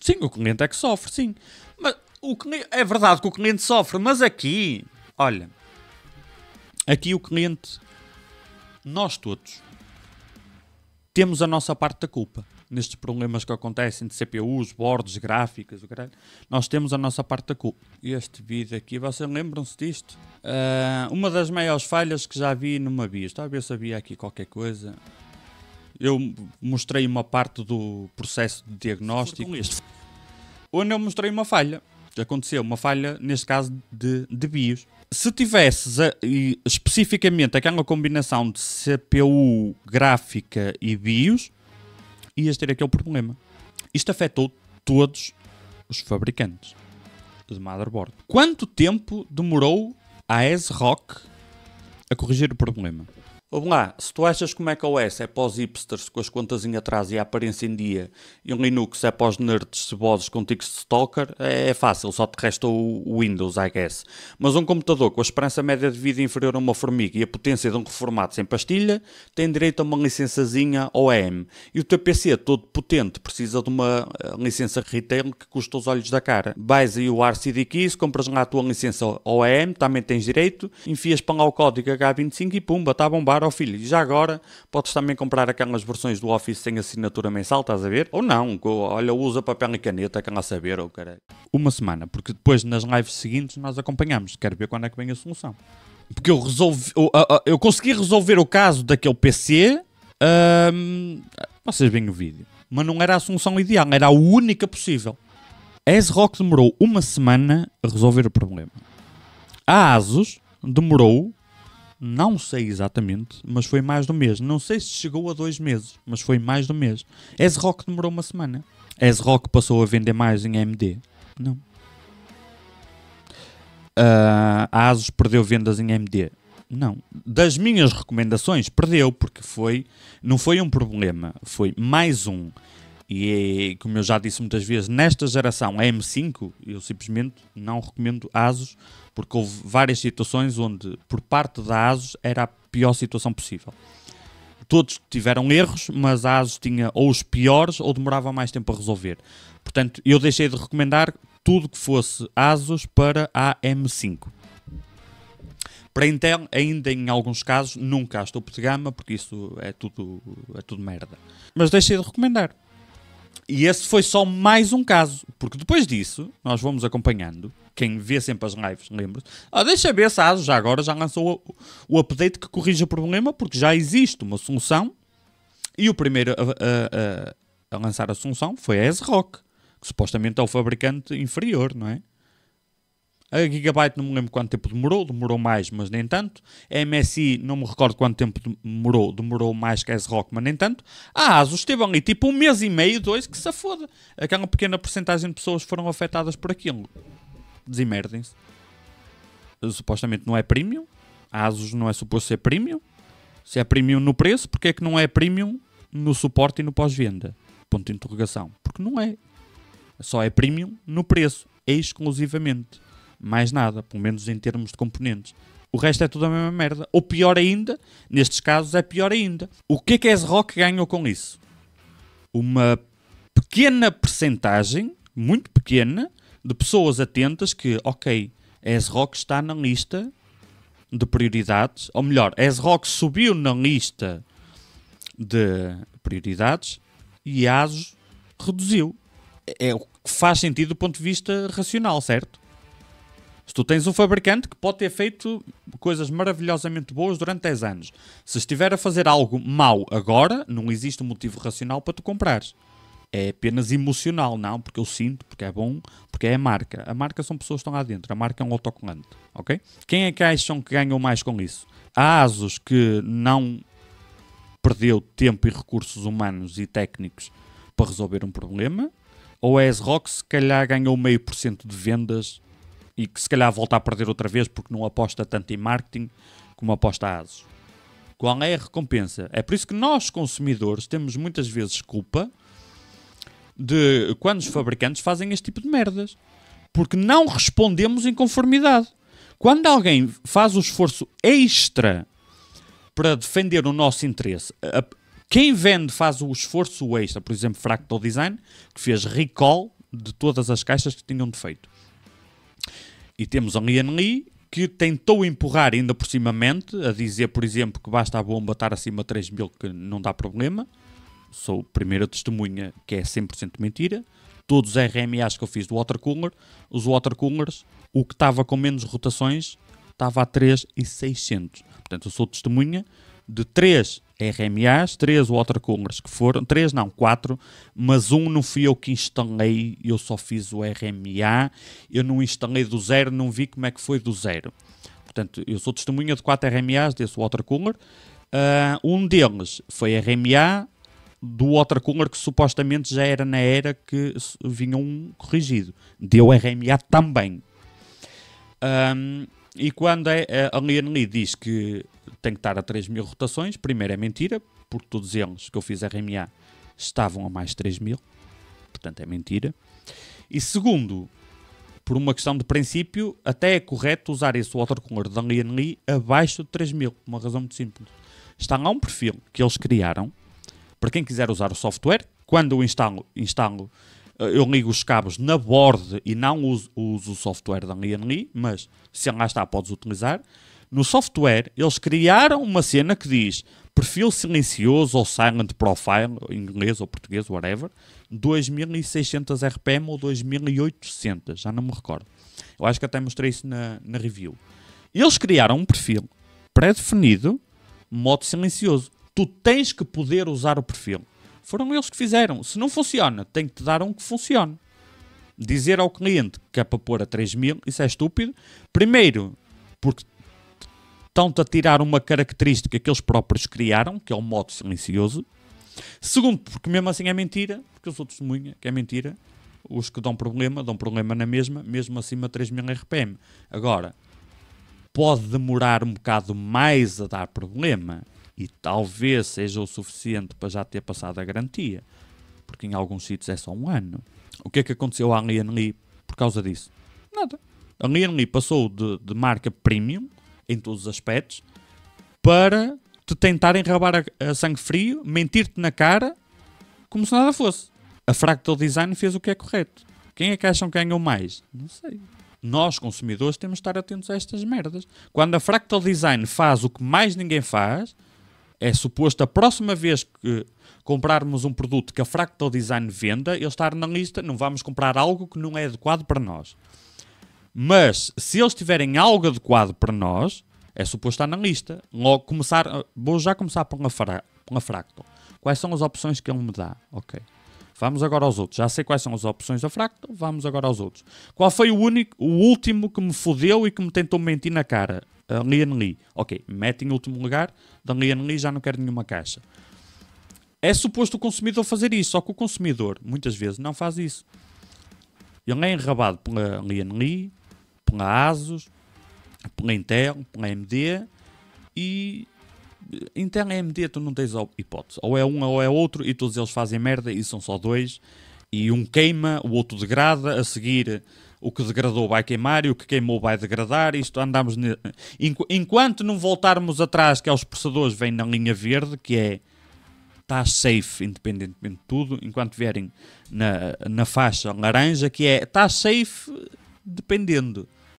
Sim, o cliente é que sofre, sim. Mas o cliente, é verdade que o cliente sofre, mas aqui, olha, aqui o cliente, nós todos, temos a nossa parte da culpa nestes problemas que acontecem de CPUs, bordes, gráficas, nós temos a nossa parte da culpa. Este vídeo aqui, vocês lembram-se disto? Uh, uma das maiores falhas que já vi numa via. Talvez havia aqui qualquer coisa eu mostrei uma parte do processo de diagnóstico onde eu mostrei uma falha. Aconteceu uma falha, neste caso, de, de BIOS. Se tivesses a, e, especificamente aquela combinação de CPU gráfica e BIOS, ias ter aquele problema. Isto afetou todos os fabricantes de motherboard. Quanto tempo demorou a ASRock a corrigir o problema? Vamos lá, se tu achas é que o macOS é para os hipsters com as contas em atraso e a aparência em dia, e o Linux é para os nerds ceboses com tics de stalker, é, é fácil, só te resta o Windows, I guess. Mas um computador com a esperança média de vida inferior a uma formiga e a potência de um reformado sem pastilha, tem direito a uma licençazinha OEM. E o teu PC é todo potente precisa de uma eh, licença retail que custa os olhos da cara. Vais aí o RCD Keys, compras lá a tua licença OEM, também tens direito, enfias para lá o código H25 e pumba, está a comprar ao filho. E já agora podes também comprar aquelas versões do Office sem assinatura mensal, estás a ver? Ou não, olha, usa papel e caneta, que lá saber, ou oh, caralho. Uma semana, porque depois nas lives seguintes nós acompanhamos. Quero ver quando é que vem a solução. Porque eu resolvi, eu, eu, eu consegui resolver o caso daquele PC. Hum, vocês veem o vídeo. Mas não era a solução ideal, era a única possível. A S-Rock demorou uma semana a resolver o problema. A ASUS demorou não sei exatamente, mas foi mais do mês. Não sei se chegou a dois meses, mas foi mais do mês. S-Rock demorou uma semana. S-Rock passou a vender mais em AMD? Não. Uh, a Asus perdeu vendas em AMD? Não. Das minhas recomendações, perdeu, porque foi. Não foi um problema, foi mais um. E é, como eu já disse muitas vezes, nesta geração M5, eu simplesmente não recomendo ASUS, porque houve várias situações onde, por parte da ASUS, era a pior situação possível. Todos tiveram erros, mas a ASUS tinha ou os piores ou demorava mais tempo a resolver. Portanto, eu deixei de recomendar tudo que fosse ASUS para a M5. Para Intel, ainda em alguns casos, nunca as topo de gama, porque isso é tudo, é tudo merda. Mas deixei de recomendar. E esse foi só mais um caso, porque depois disso nós vamos acompanhando. Quem vê sempre as lives, lembra-se. Ah, deixa ver se a ASUS já agora já lançou o, o update que corrige o problema, porque já existe uma solução. E o primeiro a, a, a, a lançar a solução foi a S-Rock, que supostamente é o fabricante inferior, não é? A Gigabyte não me lembro quanto tempo demorou, demorou mais, mas nem tanto. A MSI não me recordo quanto tempo demorou, demorou mais que a S-Rock, mas nem tanto. A ASUS esteve ali tipo um mês e meio, dois, que se foda. Aquela pequena porcentagem de pessoas foram afetadas por aquilo. Desimerdem-se. Supostamente não é premium. A ASUS não é suposto ser premium. Se é premium no preço, porque é que não é premium no suporte e no pós-venda? Ponto de interrogação. Porque não é. Só é premium no preço, exclusivamente mais nada, pelo menos em termos de componentes. O resto é tudo a mesma merda. Ou pior ainda, nestes casos é pior ainda. O que é que a S-Rock ganhou com isso? Uma pequena percentagem, muito pequena, de pessoas atentas que, ok, a S-Rock está na lista de prioridades, ou melhor, a S-Rock subiu na lista de prioridades e a ASUS reduziu. É o que faz sentido do ponto de vista racional, certo? Se tu tens um fabricante que pode ter feito coisas maravilhosamente boas durante 10 anos, se estiver a fazer algo mau agora, não existe um motivo racional para tu comprares. É apenas emocional, não, porque eu sinto, porque é bom, porque é a marca. A marca são pessoas que estão lá dentro, a marca é um autocolante, ok? Quem é que acham que ganham mais com isso? A ASUS, que não perdeu tempo e recursos humanos e técnicos para resolver um problema, ou a S-Rock, se calhar ganhou meio por cento de vendas e que se calhar volta a perder outra vez porque não aposta tanto em marketing como aposta a ASUS. Qual é a recompensa? É por isso que nós, consumidores, temos muitas vezes culpa de quando os fabricantes fazem este tipo de merdas. Porque não respondemos em conformidade. Quando alguém faz o esforço extra para defender o nosso interesse, quem vende faz o esforço extra, por exemplo, Fractal Design, que fez recall de todas as caixas que tinham defeito. E temos a Lian Li, que tentou empurrar ainda por cimamente, a dizer, por exemplo, que basta a bomba estar acima de 3 mil que não dá problema. Sou a primeira testemunha que é 100% mentira. Todos os RMAs que eu fiz do Water Cooler os Water Coolers o que estava com menos rotações estava a 3,600. e Portanto, eu sou testemunha de 3 RMAs, três watercoolers que foram, três não, quatro, mas um não fui eu que instalei, eu só fiz o RMA, eu não instalei do zero, não vi como é que foi do zero. Portanto, eu sou testemunha de quatro RMAs desse watercooler. Uh, ah, um deles foi RMA do watercooler que supostamente já era na era que vinha um corrigido. Deu RMA também. Um, e quando é, eh, a Leon Lee diz que tem que estar a 3 mil rotações, primeiro é mentira, porque todos eles que eu fiz RMA estavam a mais 3 mil, portanto é mentira. E segundo, por uma questão de princípio, até é correto usar esse watercolor da Leon Lee abaixo de 3 mil, por uma razão muito simples. Está lá um perfil que eles criaram, para quem quiser usar o software, quando o instalo, instalo eh, eu ligo os cabos na board e não uso, uso o software da Lianli, mas se lá está, podes utilizar. No software, eles criaram uma cena que diz perfil silencioso ou silent profile, em inglês ou português, whatever, 2600 RPM ou 2800, já não me recordo. Eu acho que até mostrei isso na, na review. Eles criaram um perfil pré-definido, modo silencioso. Tu tens que poder usar o perfil. Foram eles que fizeram. Se não funciona, tem que te dar um que funcione. Dizer ao cliente que é para pôr a 3 mil, isso é estúpido. Primeiro, porque estão-te a tirar uma característica que eles próprios criaram, que é o modo silencioso. Segundo, porque mesmo assim é mentira, porque eu sou testemunha que é mentira. Os que dão problema, dão problema na mesma, mesmo acima de 3000 RPM. Agora, pode demorar um bocado mais a dar problema e talvez seja o suficiente para já ter passado a garantia, porque em alguns sítios é só um ano. O que é que aconteceu à Alien Lee por causa disso? Nada. A Alien Lee passou de, de marca premium, em todos os aspectos, para te tentarem rabar a, a sangue frio, mentir-te na cara, como se nada fosse. A Fractal Design fez o que é correto. Quem é que acham que ganhou mais? Não sei. Nós, consumidores, temos de estar atentos a estas merdas. Quando a Fractal Design faz o que mais ninguém faz, é suposto a próxima vez que comprarmos um produto que a Fractal Design venda, ele estar na lista, não vamos comprar algo que não é adequado para nós. Mas se eles tiverem algo adequado para nós, é suposto estar na lista. Logo começar, ah, vou já começar por fra, Fractal. Quais são as opções que ele me dá? OK. Vamos agora aos outros. Já sei quais são as opções da Fractal, vamos agora aos outros. Qual foi o único, o último que me fodeu e que me tentou mentir na cara? Ah, a Lian Li. Ok, mete em último lugar, da Lian Li já não quer nenhuma caixa. É suposto o consumidor fazer isso, só que o consumidor muitas vezes não faz isso. Ele é enrabado pela Lian Li, pela Asus, pela Intel, pela AMD e Intel e AMD tu não tens hipótese. Ou é um ou é outro e todos eles fazem merda e são só dois. E um queima, o outro degrada, a seguir o que degradou vai queimar e o que queimou vai degradar. Isto andamos ne... enquanto não voltarmos atrás, que aos é processadores vêm na linha verde, que é está safe independentemente de tudo, enquanto vierem na, na faixa laranja, que é está safe dependendo.